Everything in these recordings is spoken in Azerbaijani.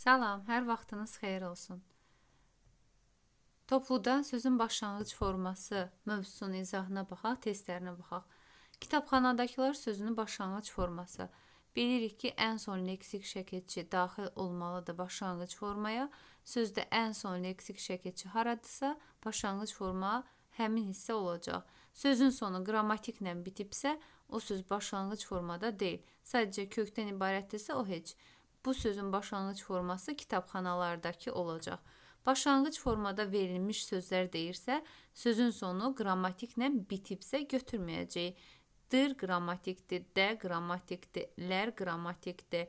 Salam, hər vaxtınız xeyir olsun. Topluda sözün başlanğıc forması mövzusunun izahına baxaq, testlərinə baxaq. Kitabxanadakılar sözünün başlanğıc forması. Bilirik ki, ən son leksik şəkilçi daxil olmalıdır başlanğıc formaya. Sözdə ən son leksik şəkilçi haradırsa, başlanğıc forma həmin hissə olacaq. Sözün sonu qrammatiklə bitibsə, o söz başlanğıc formada deyil. Sadəcə kökdən ibarətdirsə, o heç Bu sözün başlanğıc forması kitabxanalardakı olacaq. Başlanğıc formada verilmiş sözlər deyirsə, sözün sonu qrammatiklə bitibsə götürməyəcək. Dir qrammatikdir, də qrammatikdir, lər qrammatikdir,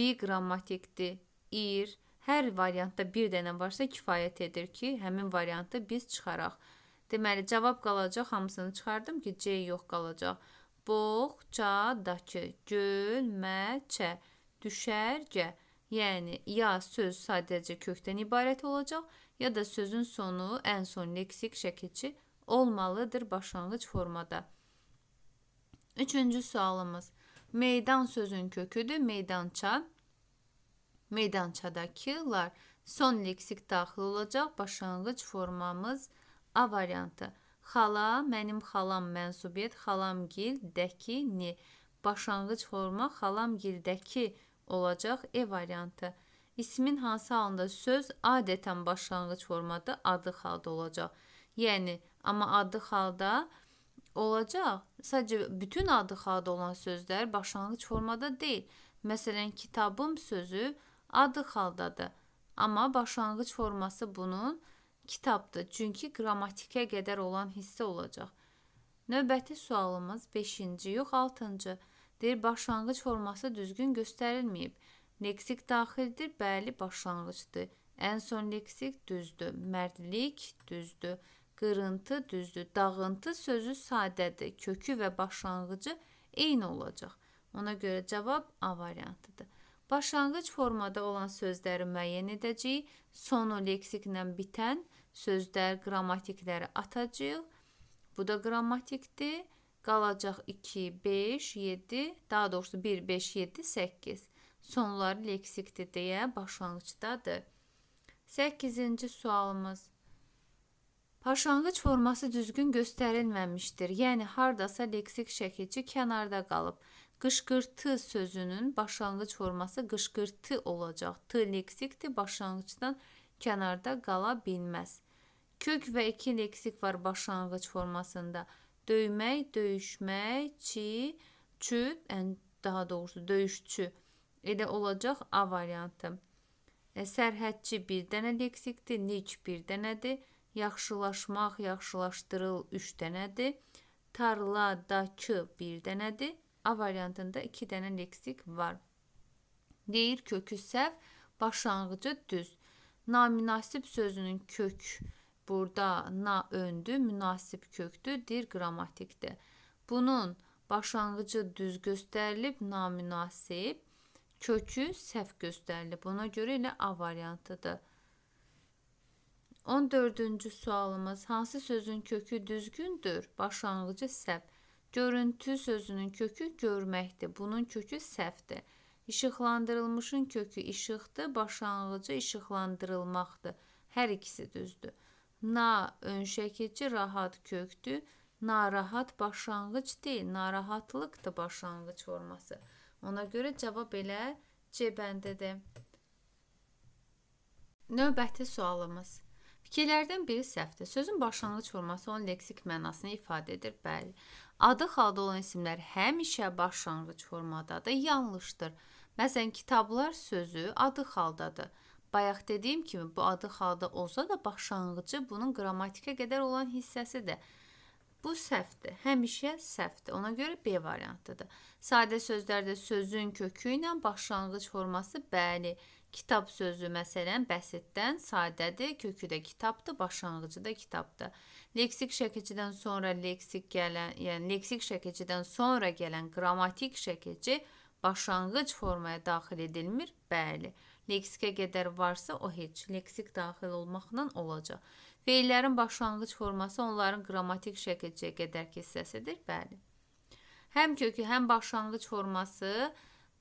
di qrammatikdir, ir. Hər variantda bir dənə varsa kifayət edir ki, həmin variantı biz çıxaraq. Deməli, cavab qalacaq, hamısını çıxardım ki, C yox qalacaq. Boğçadakı gölməçə düşərgə, yəni ya söz sadəcə kökdən ibarət olacaq, ya da sözün sonu ən son leksik şəkilçi olmalıdır başlanğıc formada. Üçüncü sualımız. Meydan sözün köküdür. Meydança. Meydançadakılar son leksik daxil olacaq başlanğıc formamız A variantı. Xala, mənim xalam mənsubiyyət, xalamgil, dəkini. Başlanğıc forma xalamgildəki olacaq E variantı. İsmin hansı halında söz adətən başlanğıc formada adlı halda olacaq. Yəni amma adlı halda olacaq. Sadəcə bütün adlı halda olan sözlər başlanğıc formada deyil. Məsələn, kitabım sözü adlı haldadır. Amma başlanğıc forması bunun kitabdır. Çünki qrammatikə qədər olan hissə olacaq. Növbəti sualımız 5-ci, yox 6-cı. Deyir başlanğıc forması düzgün göstərilməyib. Leksik daxildir, bəli, başlanğıcdır. Ən son leksik düzdür. Mərdlik düzdür. Qırıntı düzdür. Dağıntı sözü sadədir. Kökü və başlanğıcı eyni olacaq. Ona görə cavab A variantıdır. Başlanğıc formada olan sözləri müəyyən edəcəyik. Sonu leksiklə bitən sözlər qrammatikləri atacağıq. Bu da qrammatikdir qalacaq 2, 5, 7, daha doğrusu 1, 5, 7, 8. Sonları leksikdir deyə başlanğıcdadır. 8-ci sualımız. Başlanğıc forması düzgün göstərilməmişdir. Yəni hardasa leksik şəkilçi kənarda qalıb. Qışqırtı sözünün başlanğıc forması qışqırtı olacaq. T leksikdir, başlanğıcdan kənarda qala bilməz. Kök və 2 leksik var başlanğıc formasında döymək, döyüşmək, çi, çü, yəni daha doğrusu döyüşçü elə olacaq A variantı. E, sərhədçi bir dənə leksikdir, niç bir dənədir, yaxşılaşmaq, yaxşılaşdırıl 3 dənədir, tarladakı bir dənədir. A variantında 2 dənə leksik var. Deyir kökü səhv, başlanğıcı düz. Naminasib sözünün kök Burada na öndü, münasib kökdü, dir qrammatikdir. Bunun başlanğıcı düz göstərilib, namünasib, kökü səhv göstərilib. Buna görə elə A variantıdır. 14-cü sualımız hansı sözün kökü düzgündür? Başlanğıcı səhv. Görüntü sözünün kökü görməkdir. Bunun kökü səhvdir. İşıqlandırılmışın kökü işıqdır, başlanğıcı işıqlandırılmaqdır. Hər ikisi düzdür. Na önşəkici rahat kökdür. Narahat başlanğıc deyil, narahatlıqdır başlanğıc forması. Ona görə cavab elə C bəndədir. Növbəti sualımız. Fikirlərdən biri səhvdir. Sözün başlanğıc forması onun leksik mənasını ifadə edir. Bəli. Adı xalda olan isimlər həmişə başlanğıc formadadır. Yanlışdır. Məsələn, kitablar sözü adı xaldadır. Bayaq dediyim kimi bu adı halda olsa da başlanğıcı bunun qrammatika qədər olan hissəsidir. Bu səhvdir. Həmişə səhvdir. Ona görə B variantıdır. Sadə sözlərdə sözün kökü ilə başlanğıc forması bəli. Kitab sözü məsələn bəsitdən sadədir, kökü də kitabdır, başlanğıcı da kitabdır. Leksik şəkilçidən sonra leksik gələn, yəni leksik şəkilçidən sonra gələn qrammatik şəkilçi başlanğıc formaya daxil edilmir. Bəli leksikə qədər varsa o heç, leksik daxil olmaqla olacaq. Feillərin başlanğıc forması onların qrammatik şəkilcəyə qədərki hissəsidir, bəli. Həm kökü, həm başlanğıc forması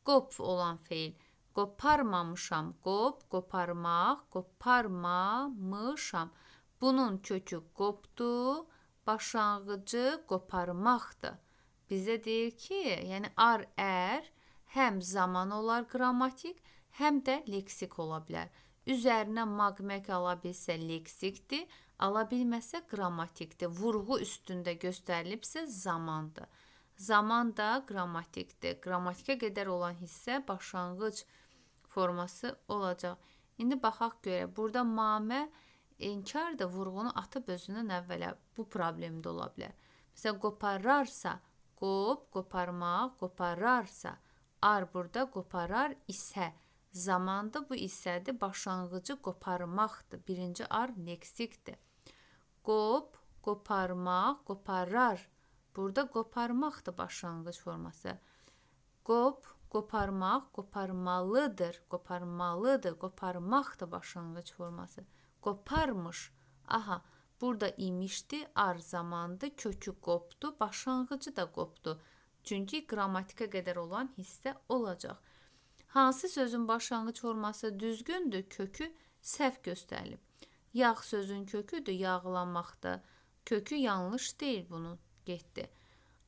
qop olan feil. Qoparmamışam, qop, qoparmaq, qoparmamışam. Bunun kökü qopdu, başlanğıcı qoparmaqdır. Bizə deyir ki, yəni ar, ər həm zaman olar qrammatik, həm də leksik ola bilər. Üzərinə maqmek ala bilsə leksikdir, ala bilməsə qrammatikdir. Vurğu üstündə göstərilibsə zamandır. Zaman da qrammatikdir. Qrammatikə qədər olan hissə başlanğıc forması olacaq. İndi baxaq görə burada mamə e, inkar da vurğunu atıb özündən əvvələ bu problemdə ola bilər. Məsələn qopararsa, qop, qoparmaq, qopararsa, ar burada qoparar isə zamanda bu hissədir başlanğıcı qoparmaqdır. Birinci ar neksikdir. Qop, qoparmaq, qoparar. Burada qoparmaqdır başlanğıc forması. Qop, qoparmaq, qoparmalıdır, qoparmalıdır, qoparmaq da başlanğıc forması. Qoparmış. Aha, burada imişdi, ar zamanda kökü qopdu, başlanğıcı da qopdu. Çünki qrammatika qədər olan hissə olacaq. Hansı sözün başlanğıc forması düzgündür, kökü səhv göstərilib. Yağ sözün köküdür, yağlanmaqda. Kökü yanlış deyil bunun. Getdi.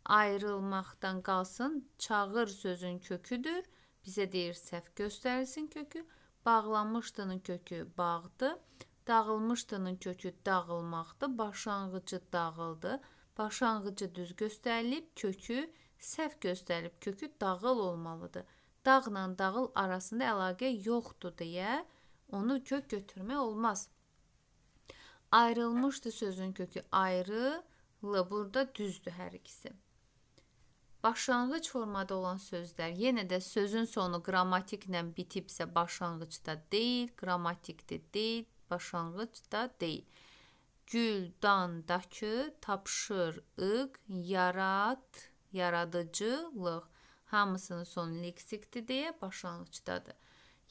Ayrılmaqdan qalsın, çağır sözün köküdür. Bizə deyir səhv göstərilsin kökü. Bağlanmışdının kökü bağdı. Dağılmışdının kökü dağılmaqdı. Başlanğıcı dağıldı. Başlanğıcı düz göstərilib, kökü səhv göstərilib. Kökü dağıl olmalıdır dağla dağıl arasında əlaqə yoxdur deyə onu kök götürmək olmaz. Ayrılmışdı sözün kökü ayrı, lı burada düzdür hər ikisi. Başlanğıc formada olan sözlər yenə də sözün sonu qrammatiklə bitibsə başlanğıcda deyil, qrammatikdə deyil, başlanğıcda deyil. Güldandakı tapşırıq, yarat, yaradıcılıq hamısının sonu leksikdir deyə başlanğıcdadır.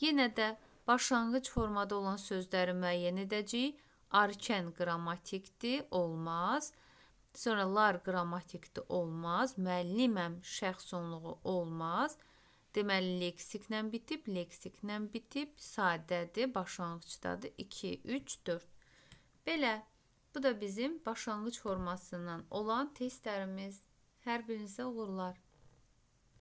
Yenə də başlanğıc formada olan sözləri müəyyən edəcəyik. Arken qrammatikdir, olmaz. Sonra lar qrammatikdir, olmaz. Müəlliməm şəxs sonluğu olmaz. Deməli leksiklə bitib, leksiklə bitib, sadədir, başlanğıcdadır. 2 3 4. Belə bu da bizim başlanğıc formasından olan testlərimiz. Hər birinizə uğurlar.